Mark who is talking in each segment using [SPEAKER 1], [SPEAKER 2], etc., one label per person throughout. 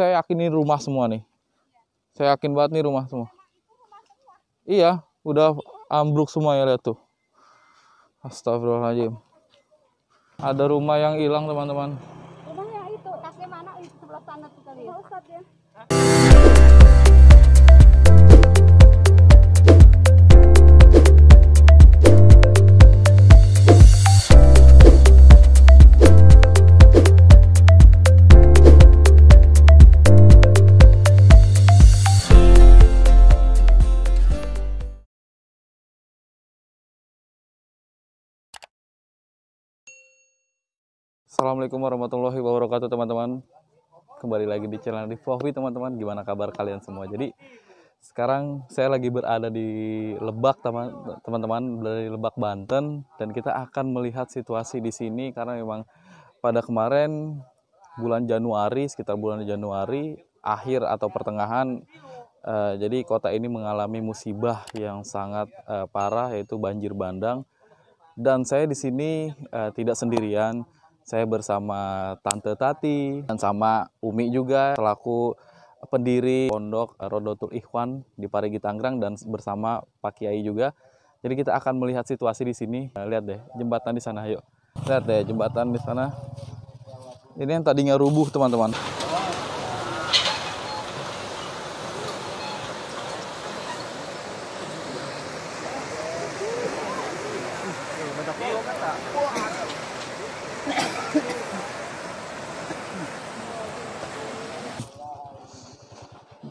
[SPEAKER 1] saya yakin ini rumah semua nih. Saya yakin banget nih rumah semua. Iya, udah ambruk semua ya lihat tuh. Astagfirullahaladzim. Ada rumah yang hilang teman-teman. Rumahnya itu, tasnya mana? Itu sebelah sana tuh Assalamualaikum warahmatullahi wabarakatuh teman-teman Kembali lagi di channel Rivovi teman-teman Gimana kabar kalian semua Jadi sekarang saya lagi berada di Lebak teman-teman Dari Lebak Banten Dan kita akan melihat situasi di sini Karena memang pada kemarin bulan Januari Sekitar bulan Januari Akhir atau pertengahan eh, Jadi kota ini mengalami musibah yang sangat eh, parah Yaitu banjir bandang dan saya di sini eh, tidak sendirian saya bersama Tante Tati dan sama Umi juga selaku pendiri pondok Rodotul Ikhwan di Parigi Tangerang dan bersama Pak Kiai juga. Jadi kita akan melihat situasi di sini. Nah, lihat deh jembatan di sana, yuk. Lihat deh jembatan di sana. Ini yang tadinya rubuh, teman-teman.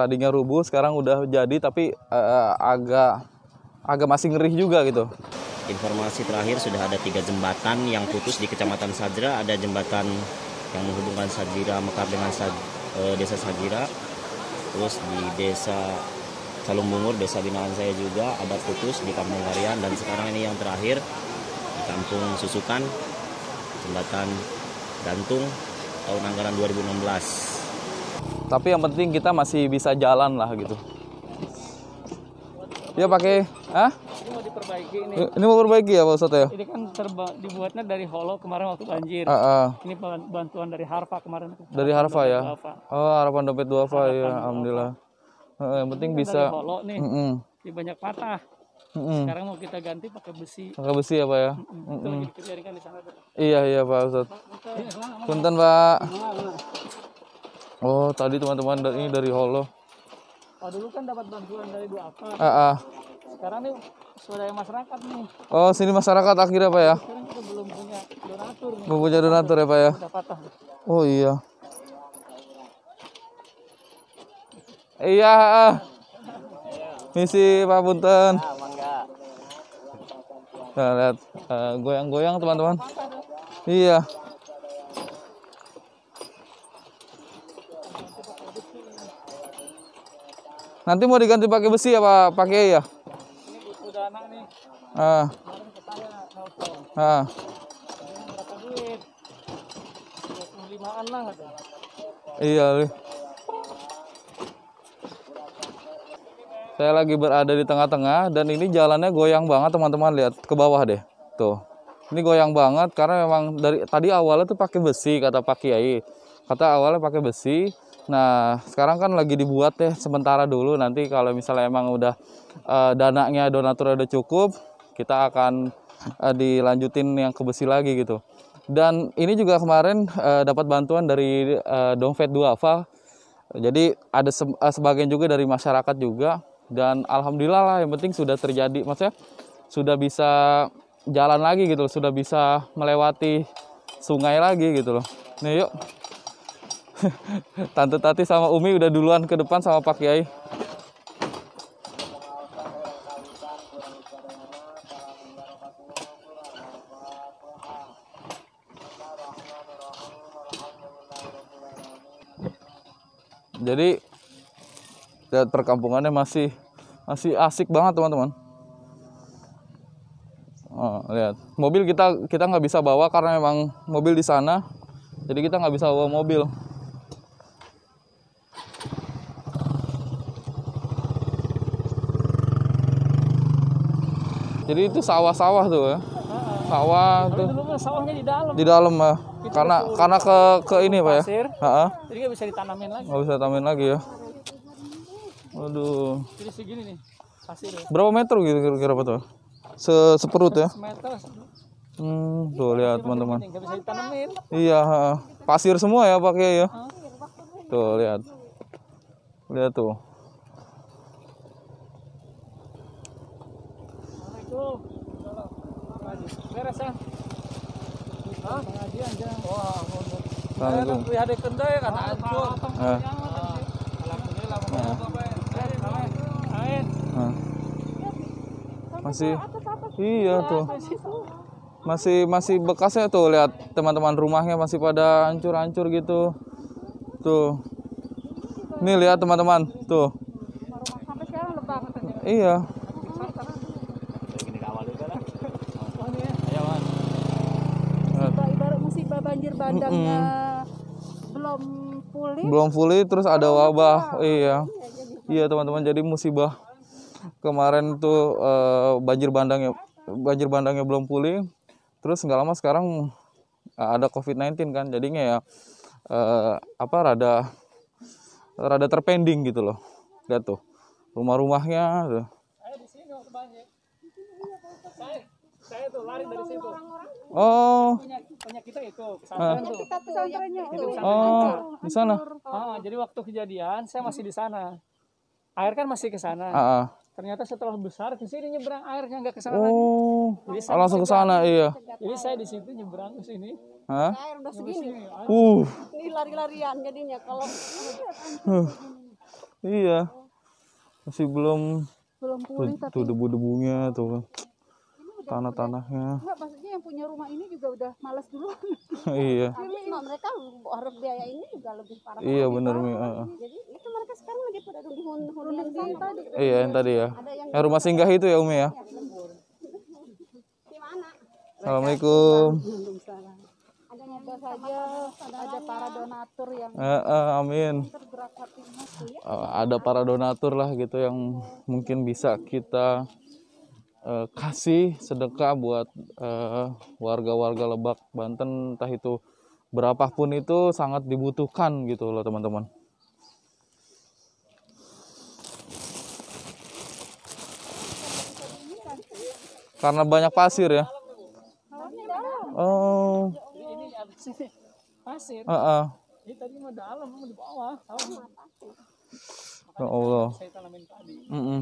[SPEAKER 1] tadinya rubuh sekarang udah jadi tapi uh, agak agak
[SPEAKER 2] masih ngeri juga gitu. Informasi terakhir sudah ada tiga jembatan yang putus di Kecamatan Sajra, ada jembatan yang menghubungkan Sajira Mekar dengan Saj, uh, Desa Sajira, terus di Desa Salumbungur, desa binaan saya juga ada putus di Kampung Harian. dan sekarang ini yang terakhir di Kampung Susukan, jembatan Gantung tahun anggaran 2016
[SPEAKER 1] tapi yang penting kita masih bisa jalan lah gitu ya pakai ah ini mau diperbaiki ini ini mau perbaiki ya pak Ustadz ya
[SPEAKER 2] ini kan terba, dibuatnya dari holo kemarin waktu banjir uh, uh. ini bantuan dari harfa kemarin dari harfa ya
[SPEAKER 1] oh harapan dompet dua harfa ya alhamdulillah uh, yang penting ini kan bisa dari holo nih mm -mm.
[SPEAKER 2] Di banyak patah Mm -mm. Sekarang mau kita ganti pakai besi. Pakai besi
[SPEAKER 1] ya, Pak ya? Mm -mm. Mm -mm. Itu lagi di sana. Iya, iya, Pak Ustaz. Punten, Pak. Nah, nah. Oh, tadi teman-teman ini dari Holo.
[SPEAKER 2] Oh, dulu kan dapat bantuan dari Bu akar. Ah, ah. Sekarang nih swadaya masyarakat nih.
[SPEAKER 1] Oh, sini masyarakat akhirnya Pak ya?
[SPEAKER 2] Sekarang kita belum punya donatur nih. Belum punya donatur ya Pak ya?
[SPEAKER 1] Oh iya. Iya. Misi Pak Punten. Ah, nah, lihat eh, goyang-goyang teman-teman. Iya. Nanti mau diganti pakai besi apa ya, pakai ya? Ini udah anak nih. Ah. Ah. Ah. lah Iya. Saya lagi berada di tengah-tengah dan ini jalannya goyang banget teman-teman lihat ke bawah deh. Tuh. Ini goyang banget karena memang dari tadi awalnya tuh pakai besi kata Pak Kiai. Kata awalnya pakai besi, Nah, sekarang kan lagi dibuat ya sementara dulu nanti kalau misalnya emang udah uh, dananya donatur udah cukup, kita akan uh, dilanjutin yang ke besi lagi gitu. Dan ini juga kemarin uh, dapat bantuan dari uh, Dompet Duafa. Jadi ada se uh, sebagian juga dari masyarakat juga dan alhamdulillah lah yang penting sudah terjadi maksudnya sudah bisa jalan lagi gitu loh, sudah bisa melewati sungai lagi gitu loh. Nih yuk. Tante Tati sama Umi udah duluan ke depan sama Pak Kiai. Jadi lihat perkampungannya masih masih asik banget teman-teman. Oh, lihat mobil kita kita nggak bisa bawa karena emang mobil di sana, jadi kita nggak bisa bawa mobil. Jadi itu sawah-sawah tuh ya. Sawah tuh. Dulu
[SPEAKER 2] mah sawahnya di dalam. Di dalam ya.
[SPEAKER 1] Itu karena itu karena ke ke ini pasir, Pak ya. Pasir. Heeh.
[SPEAKER 2] Jadi nggak bisa ditanamin lagi. Nggak
[SPEAKER 1] bisa tanamin lagi ya. Waduh.
[SPEAKER 2] Jadi segini nih pasir ya.
[SPEAKER 1] Berapa meter gitu kira-kira Pak tuh? Se seperut ya. Meter. Hmm, tuh lihat teman-teman. bisa ditanamin. Iya, Pasir semua ya pakai ya. Tuh lihat. Lihat tuh. Masih Iya tuh. Masih masih bekasnya tuh lihat teman-teman rumahnya masih pada hancur-hancur gitu. Tuh. Nih lihat teman-teman, tuh. Iya.
[SPEAKER 2] mm -mm. belum pulih belum
[SPEAKER 1] pulih terus ada oh, wabah iya iya, iya teman-teman jadi musibah kemarin tuh uh, banjir bandangnya banjir bandangnya belum pulih terus nggak lama sekarang eh, ada covid-19 kan jadinya ya uh, apa rada rada terpending gitu loh lihat tuh rumah-rumahnya
[SPEAKER 2] lari dari situ. Oh. Punya, kita itu ah. Pesantrennya. Oh, di sana. Oh, jadi waktu kejadian saya masih di sana. Air kan masih ke sana. Ah, ah. Ternyata setelah besar ke sini nyebrang airnya nggak ke sana oh. lagi. Oh, jadi langsung ke sana iya. Jadi saya di situ nyebrang ke sini. Hah? Air udah segini. Uh. Ini lari-larian jadinya kalau
[SPEAKER 1] uh. Iya. Masih belum belum pulih tapi tuh debu-debunya tuh. Kan tanah-tanahnya
[SPEAKER 2] enggak maksudnya yang punya rumah ini juga udah malas dulu
[SPEAKER 1] iya
[SPEAKER 2] karena mereka harus biaya ini juga lebih parah iya benar mi uh. jadi itu mereka sekarang lagi pada di hunian yang tadi iya yang iya. tadi ya yang, yang rumah singgah itu ya umi ya iya, Assalamualaikum. Ada nyata saja ada para donatur yang
[SPEAKER 1] eh, eh, amin. Hatinya, ya. Ada para donatur lah gitu yang mungkin bisa kita uh, kasih sedekah buat eh, warga-warga uh, Lebak Banten entah itu berapapun itu sangat dibutuhkan gitu loh teman-teman. Karena banyak pasir ya. Oh.
[SPEAKER 2] Pasir. Uh -uh. Ini tadi mau dalam, mau di bawah.
[SPEAKER 1] Ya Allah. Saya tanamin padi. Mm -mm.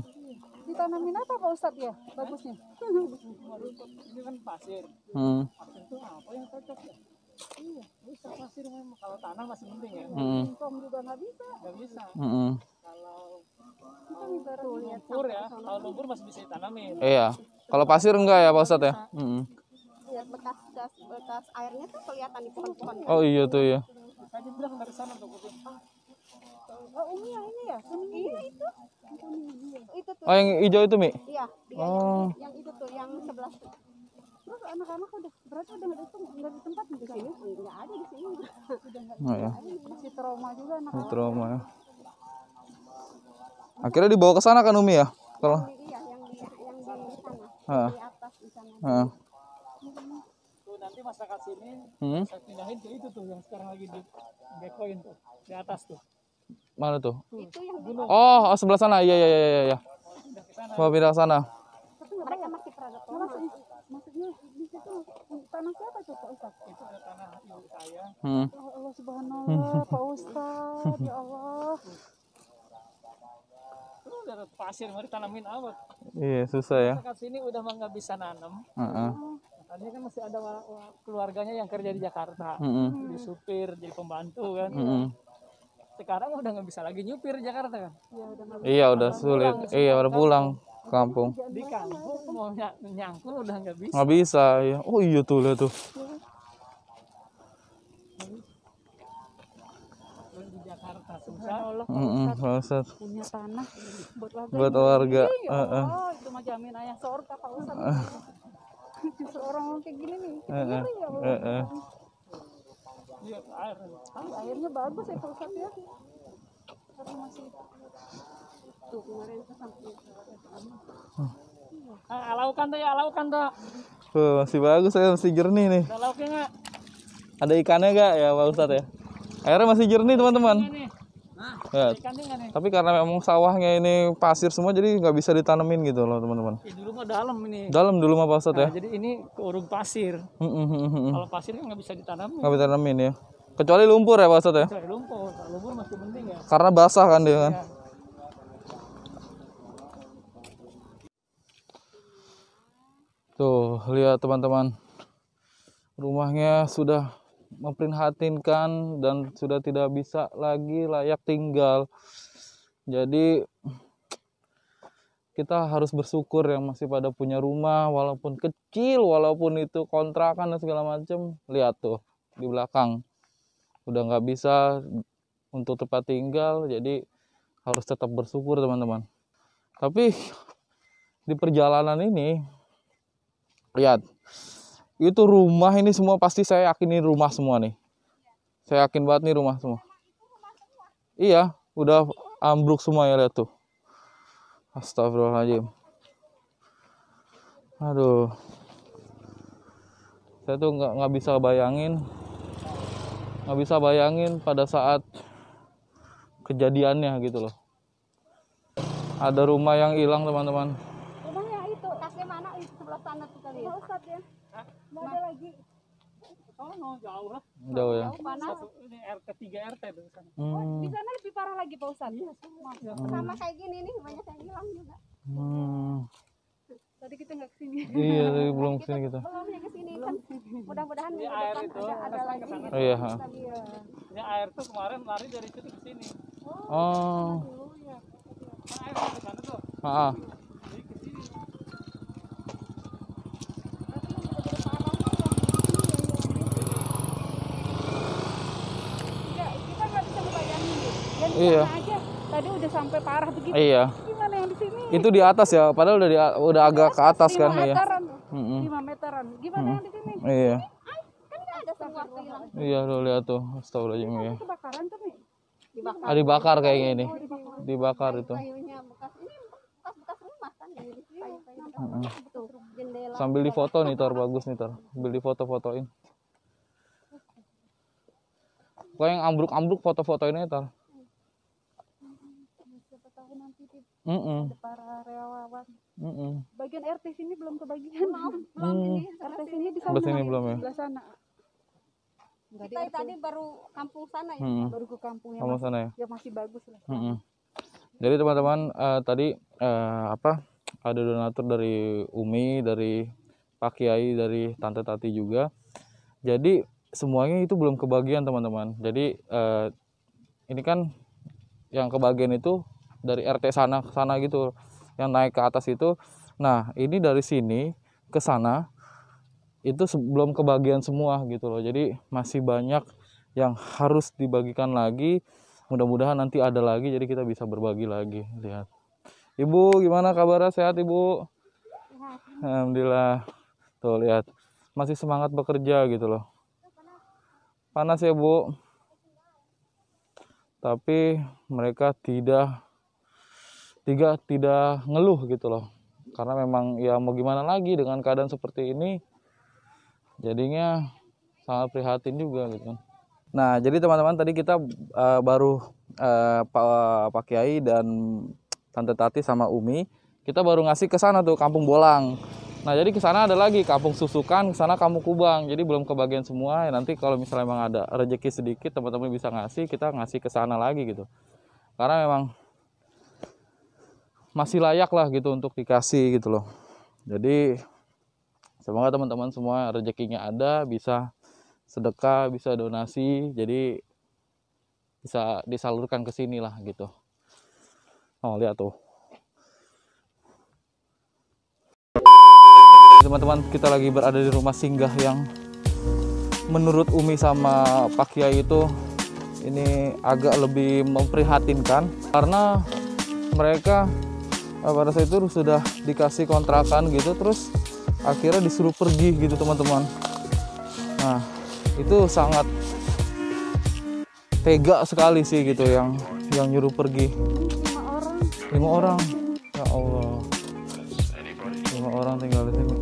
[SPEAKER 2] Ditanamin apa Pak Ustadz ya? Bagusnya. Ini kan pasir. Hmm. Pasir itu apa yang cocok ya? Iya, bisa pasir memang. Kalau tanah masih penting ya. Hmm. Singkong juga nggak bisa. Nggak bisa. Hmm. Kalau kalau ya, lumpur ya, kalau lumpur masih bisa ditanamin. Iya.
[SPEAKER 1] Kalau pasir enggak ya Pak Ustadz ya? Hmm. Iya. Lihat
[SPEAKER 2] bekas bekas bekas airnya tuh kelihatan di pohon-pohon. Kan? Oh iya tuh ya. Tadi bilang dari sana tuh. Oh umi ya ini ya. Kuning iya itu. Itu tuh. Oh yang hijau itu mi? Iya. iya oh. Yang, yang itu tuh yang sebelah tuh. Terus anak-anak udah berarti udah nggak ditem nggak di tempat di sini nggak ada di sini. Udah nggak. Oh, ya. Masih trauma juga anak-anak. Trauma
[SPEAKER 1] ya. Akhirnya dibawa ke sana kan Umi ya? Kalau iya yang
[SPEAKER 2] yang di sana. Heeh. Di atas di sana. Heeh. Tuh nanti masyarakat sini hmm? saya pindahin ke itu tuh yang sekarang lagi di bekoin tuh di atas tuh.
[SPEAKER 1] Mana tuh? Oh, oh sebelah sana. Iya, iya, iya, iya. iya. Mau pindah sana.
[SPEAKER 2] tanah siapa tuh Pak Hmm. Ya Allah subhanallah, Pak Ustaz, ya pasir mau ditanamin apa? Iya, susah ya. sini udah mah nggak bisa nanam. Heeh. Uh -uh. Tadinya kan masih ada keluarganya yang kerja di Jakarta, mm -hmm. jadi supir, jadi pembantu kan. Mm -hmm sekarang udah nggak bisa lagi nyupir Jakarta kan iya udah iya, sulit iya udah pulang ke kampung di kampung mau nyangkul udah nggak bisa nggak bisa
[SPEAKER 1] ya oh iya tuh lihat tuh
[SPEAKER 2] di Jakarta susah mm -mm, susah punya tanah buat warga buat warga iya, uh -uh. itu mah jamin ayah seorang pak ustad
[SPEAKER 1] seorang kayak gini nih uh -uh. Uh -uh.
[SPEAKER 2] Ay, iya, iya, airnya bagus ya Pak Ustadz ya. Karena masih tuh kemarin ke sampai. Ah, tuh ya, alaukan tuh.
[SPEAKER 1] Tuh, masih bagus ya, masih jernih nih. Ada lauknya Ada ikannya gak ya Pak Ustadz ya? Airnya masih jernih teman-teman. Iya
[SPEAKER 2] ya, tapi
[SPEAKER 1] karena memang sawahnya ini pasir semua jadi nggak bisa ditanemin gitu loh teman-teman ya,
[SPEAKER 2] dulu mah dalam ini dalam dulu mah pasat nah, ya jadi ini urung pasir mm -hmm. kalau pasirnya nggak bisa ditanamin nggak bisa
[SPEAKER 1] tanamin ya kecuali lumpur ya pasat ya
[SPEAKER 2] kecuali lumpur nah, lumpur masih penting ya karena basah kan dia kan iya.
[SPEAKER 1] tuh lihat teman-teman rumahnya sudah memprihatinkan dan sudah tidak bisa lagi layak tinggal. Jadi kita harus bersyukur yang masih pada punya rumah walaupun kecil walaupun itu kontrakan dan segala macam lihat tuh di belakang udah nggak bisa untuk tempat tinggal jadi harus tetap bersyukur teman-teman tapi di perjalanan ini lihat itu rumah ini semua pasti saya yakin ini rumah semua nih saya yakin banget nih rumah semua iya udah ambruk semua ya lihat tuh astagfirullahaladzim aduh saya tuh nggak nggak bisa bayangin nggak bisa bayangin pada saat kejadiannya gitu loh ada rumah yang hilang teman-teman
[SPEAKER 2] rumahnya itu tasnya mana itu sebelah sana tuh kali ya Nggak ada lagi. oh mau jauh lah. Jauh ya. Panas. Ini RT ketiga RT di sana. Hmm. Oh, di sana lebih parah lagi Pak Ustaz. Iya, sama. Hmm. Sama kayak gini nih banyak yang hilang juga. Hmm. Tadi kita nggak kesini. Iya, tadi belum kesini kita. Belum kesini kan. Mudah-mudahan ya, air itu ada, ada lagi. Gitu. Oh, iya. Ya air tuh kemarin
[SPEAKER 1] lari dari situ ke sini. Oh.
[SPEAKER 2] oh. Dulu, Nah, iya.
[SPEAKER 1] air di sana tuh. Heeh.
[SPEAKER 2] iya. aja tadi udah sampai parah begitu iya gimana yang di sini
[SPEAKER 1] itu di atas ya padahal udah di, udah agak atas, ke atas kan ya mm-hmm.
[SPEAKER 2] 5 meteran gimana mm-hmm. yang di sini iya kan
[SPEAKER 1] Iya lo lihat tuh, astagfirullahaladzim ya.
[SPEAKER 2] Kebakaran tuh nih. Dibakar. Ah, dibakar kayaknya ini. Dibakar itu. Sambil difoto
[SPEAKER 1] nih Tor, bagus nih Tor. Sambil difoto-fotoin. Pokoknya yang ambruk-ambruk foto-fotoin aja Tor.
[SPEAKER 2] mm -mm. Ada para relawan. Mm -mm. Bagian RT sini belum kebagian. Belum, belum ini. Mm. RT sini di sana. Sini belum ya. sana. Enggak Kita tadi baru kampung sana ya. Mm -mm. Baru ke kampungnya. Kampung ya, sana ya. Ya masih bagus lah. Mm
[SPEAKER 1] -mm. Jadi teman-teman uh, tadi uh, apa ada donatur dari Umi, dari Pak Kiai, dari Tante Tati juga. Jadi semuanya itu belum kebagian teman-teman. Jadi uh, ini kan yang kebagian itu dari RT sana ke sana gitu yang naik ke atas itu nah ini dari sini ke sana itu sebelum kebagian semua gitu loh jadi masih banyak yang harus dibagikan lagi mudah-mudahan nanti ada lagi jadi kita bisa berbagi lagi lihat ibu gimana kabarnya sehat ibu alhamdulillah tuh lihat masih semangat bekerja gitu loh panas ya bu tapi mereka tidak tiga tidak ngeluh gitu loh karena memang ya mau gimana lagi dengan keadaan seperti ini jadinya sangat prihatin juga gitu nah jadi teman-teman tadi kita uh, baru uh, Pak Pak Kiai dan Tante Tati sama Umi kita baru ngasih ke sana tuh Kampung Bolang nah jadi ke sana ada lagi Kampung Susukan ke sana Kampung Kubang jadi belum kebagian semua ya nanti kalau misalnya memang ada rezeki sedikit teman-teman bisa ngasih kita ngasih ke sana lagi gitu karena memang masih layak lah gitu untuk dikasih gitu loh jadi semoga teman-teman semua rezekinya ada bisa sedekah bisa donasi jadi bisa disalurkan ke sini lah gitu oh lihat tuh teman-teman kita lagi berada di rumah singgah yang menurut Umi sama Pak Kiai itu ini agak lebih memprihatinkan karena mereka nah, pada saat itu sudah dikasih kontrakan gitu terus akhirnya disuruh pergi gitu teman-teman nah itu sangat tega sekali sih gitu yang yang nyuruh pergi lima orang Lima orang. ya Allah lima orang tinggal di sini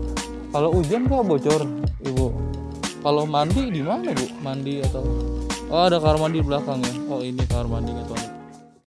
[SPEAKER 1] kalau hujan kok bocor ibu kalau mandi di mana bu mandi atau oh ada kamar mandi belakang ya oh ini kamar mandi kan